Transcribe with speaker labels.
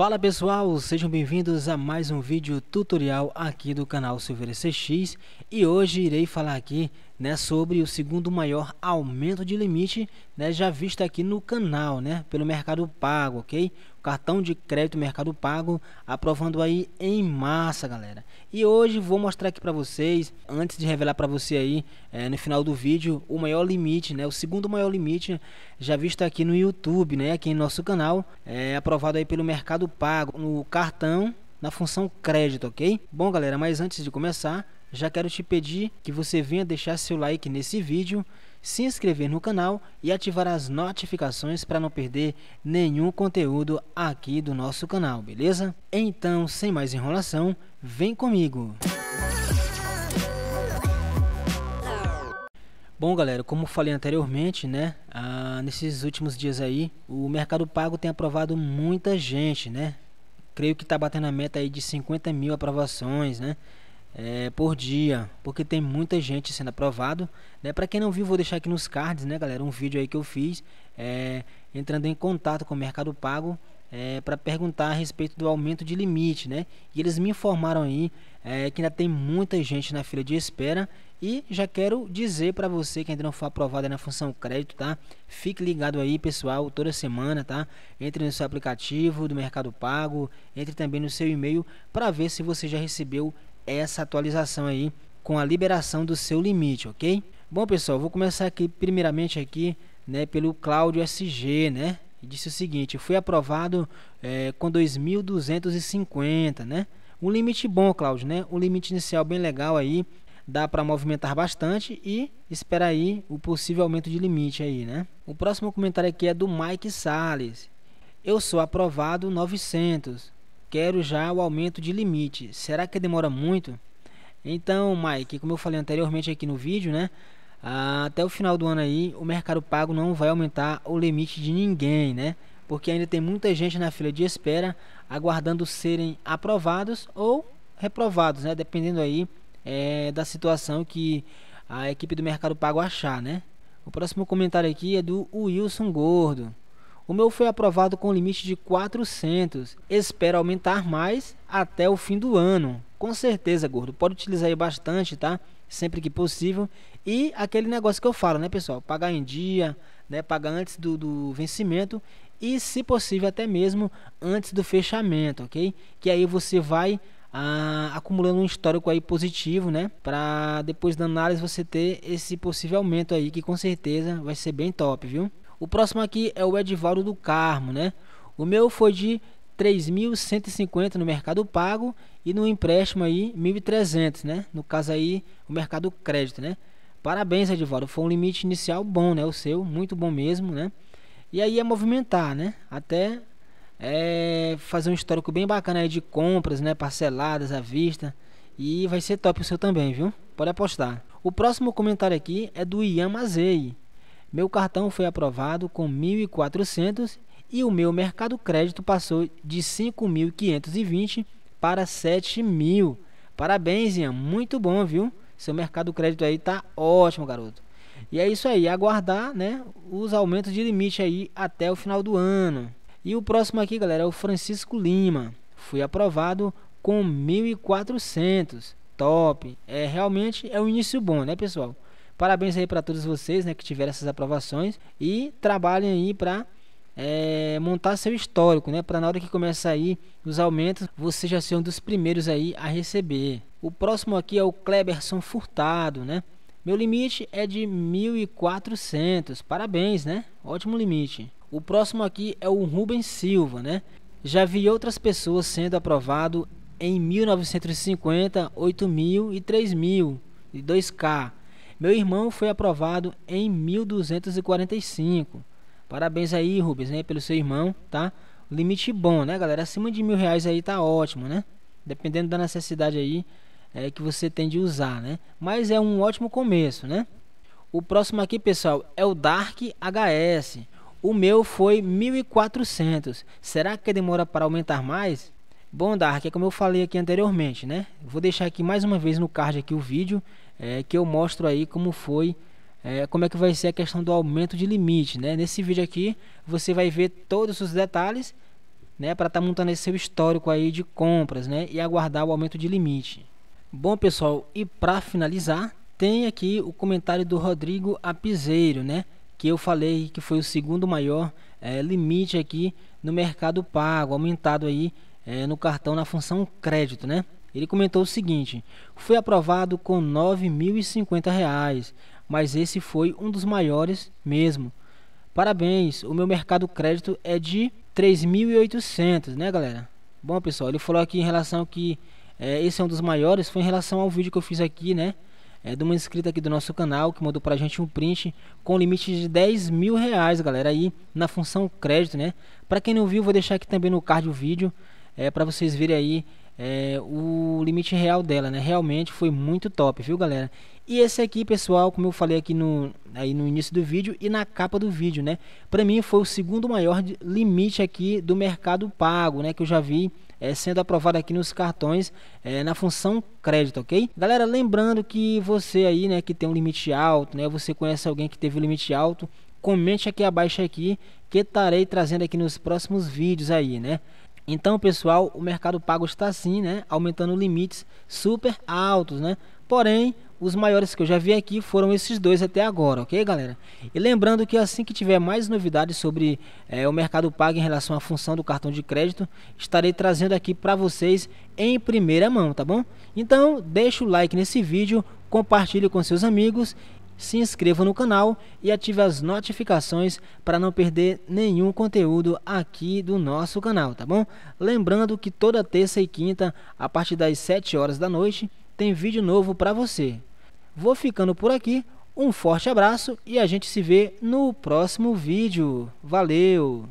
Speaker 1: Fala pessoal, sejam bem-vindos a mais um vídeo tutorial aqui do canal Silveira CX e hoje irei falar aqui né, sobre o segundo maior aumento de limite né, já visto aqui no canal, né, pelo Mercado Pago, ok? O cartão de crédito Mercado Pago aprovando aí em massa, galera. E hoje vou mostrar aqui para vocês, antes de revelar para você aí é, no final do vídeo, o maior limite, né, o segundo maior limite já visto aqui no YouTube, né, aqui em nosso canal, é aprovado aí pelo Mercado Pago no cartão na função crédito, ok? Bom, galera, mas antes de começar já quero te pedir que você venha deixar seu like nesse vídeo, se inscrever no canal e ativar as notificações para não perder nenhum conteúdo aqui do nosso canal, beleza? Então, sem mais enrolação, vem comigo! Bom, galera, como falei anteriormente, né, ah, nesses últimos dias aí, o Mercado Pago tem aprovado muita gente, né? Creio que está batendo a meta aí de 50 mil aprovações, né? é, por dia, porque tem muita gente sendo aprovado. Né? Para quem não viu, vou deixar aqui nos cards, né, galera, um vídeo aí que eu fiz é, entrando em contato com o Mercado Pago é, para perguntar a respeito do aumento de limite, né? E eles me informaram aí é, que ainda tem muita gente na fila de espera e já quero dizer para você que ainda não foi aprovado na função crédito, tá? Fique ligado aí, pessoal, toda semana, tá? Entre no seu aplicativo do Mercado Pago, entre também no seu e-mail para ver se você já recebeu essa atualização aí com a liberação do seu limite, ok? Bom pessoal, vou começar aqui primeiramente aqui, né, pelo Cláudio SG, né? Disse o seguinte, fui aprovado é, com 2.250, né? Um limite bom, Cláudio, né? Um limite inicial bem legal aí, dá para movimentar bastante e espera aí o possível aumento de limite aí, né? O próximo comentário aqui é do Mike Sales. Eu sou aprovado 900 quero já o aumento de limite. Será que demora muito? Então, Mike, como eu falei anteriormente aqui no vídeo, né? Ah, até o final do ano aí, o Mercado Pago não vai aumentar o limite de ninguém, né? Porque ainda tem muita gente na fila de espera aguardando serem aprovados ou reprovados, né? Dependendo aí é, da situação que a equipe do Mercado Pago achar, né? O próximo comentário aqui é do Wilson Gordo. O meu foi aprovado com limite de 400. Espero aumentar mais até o fim do ano. Com certeza, gordo. Pode utilizar aí bastante, tá? Sempre que possível. E aquele negócio que eu falo, né, pessoal? Pagar em dia, né? Pagar antes do, do vencimento e, se possível, até mesmo antes do fechamento, ok? Que aí você vai ah, acumulando um histórico aí positivo, né? Para depois da análise você ter esse possível aumento aí, que com certeza vai ser bem top, viu? O próximo aqui é o Edivaldo do Carmo, né? O meu foi de 3.150 no Mercado Pago e no empréstimo aí 1.300, né? No caso aí o Mercado Crédito, né? Parabéns, Edivaldo. Foi um limite inicial bom, né? O seu, muito bom mesmo, né? E aí é movimentar, né? Até é, fazer um histórico bem bacana aí de compras, né? Parceladas à vista. E vai ser top o seu também, viu? Pode apostar. O próximo comentário aqui é do Ian Mazei. Meu cartão foi aprovado com 1.400 e o meu mercado crédito passou de 5.520 para 7.000. Parabéns, Ian. Muito bom, viu? Seu mercado crédito aí tá ótimo, garoto. E é isso aí, aguardar, né, os aumentos de limite aí até o final do ano. E o próximo aqui, galera, é o Francisco Lima. Fui aprovado com 1.400. Top. É realmente é um início bom, né, pessoal? Parabéns aí para todos vocês, né, que tiveram essas aprovações e trabalhem aí para é, montar seu histórico, né, para na hora que começa aí os aumentos, você já ser um dos primeiros aí a receber. O próximo aqui é o Kleberson Furtado, né? Meu limite é de 1.400. Parabéns, né? Ótimo limite. O próximo aqui é o Rubens Silva, né? Já vi outras pessoas sendo aprovado em 1950, 8.000 e 3.000 e 2K. Meu irmão foi aprovado em 1245. Parabéns aí, Rubens, né, pelo seu irmão, tá? Limite bom, né, galera? Acima de mil reais aí tá ótimo, né? Dependendo da necessidade aí é, que você tem de usar, né? Mas é um ótimo começo, né? O próximo aqui, pessoal, é o Dark HS. O meu foi 1400. Será que demora para aumentar mais? Bom, Dark, é como eu falei aqui anteriormente, né? Vou deixar aqui mais uma vez no card aqui o vídeo é, que eu mostro aí como foi, é, como é que vai ser a questão do aumento de limite, né? Nesse vídeo aqui você vai ver todos os detalhes, né? Para estar tá montando esse seu histórico aí de compras, né? E aguardar o aumento de limite. Bom, pessoal, e para finalizar, tem aqui o comentário do Rodrigo Apizeiro, né? Que eu falei que foi o segundo maior é, limite aqui no mercado pago, aumentado aí é, no cartão na função crédito, né? Ele comentou o seguinte: foi aprovado com R$ 9.050, mas esse foi um dos maiores mesmo. Parabéns, o meu mercado crédito é de 3.800, né, galera? Bom, pessoal, ele falou aqui em relação que é, esse é um dos maiores, foi em relação ao vídeo que eu fiz aqui, né? É de uma inscrita aqui do nosso canal que mandou pra gente um print com limite de 10 mil reais, galera, aí na função crédito, né? Pra quem não viu, vou deixar aqui também no card o vídeo é, para vocês verem aí é, o limite real dela, né? Realmente foi muito top, viu, galera? E esse aqui, pessoal, como eu falei aqui no, aí no início do vídeo e na capa do vídeo, né? Para mim foi o segundo maior limite aqui do mercado pago, né? Que eu já vi é, sendo aprovado aqui nos cartões é, na função crédito, ok? Galera, lembrando que você aí, né, que tem um limite alto, né? Você conhece alguém que teve um limite alto, comente aqui abaixo aqui que estarei trazendo aqui nos próximos vídeos aí, né? Então, pessoal, o mercado pago está assim, né? Aumentando limites super altos, né? Porém, os maiores que eu já vi aqui foram esses dois até agora, ok, galera? E lembrando que assim que tiver mais novidades sobre é, o mercado pago em relação à função do cartão de crédito, estarei trazendo aqui para vocês em primeira mão, tá bom? Então, deixa o like nesse vídeo, compartilhe com seus amigos se inscreva no canal e ative as notificações para não perder nenhum conteúdo aqui do nosso canal, tá bom? Lembrando que toda terça e quinta, a partir das 7 horas da noite, tem vídeo novo para você. Vou ficando por aqui, um forte abraço e a gente se vê no próximo vídeo. Valeu!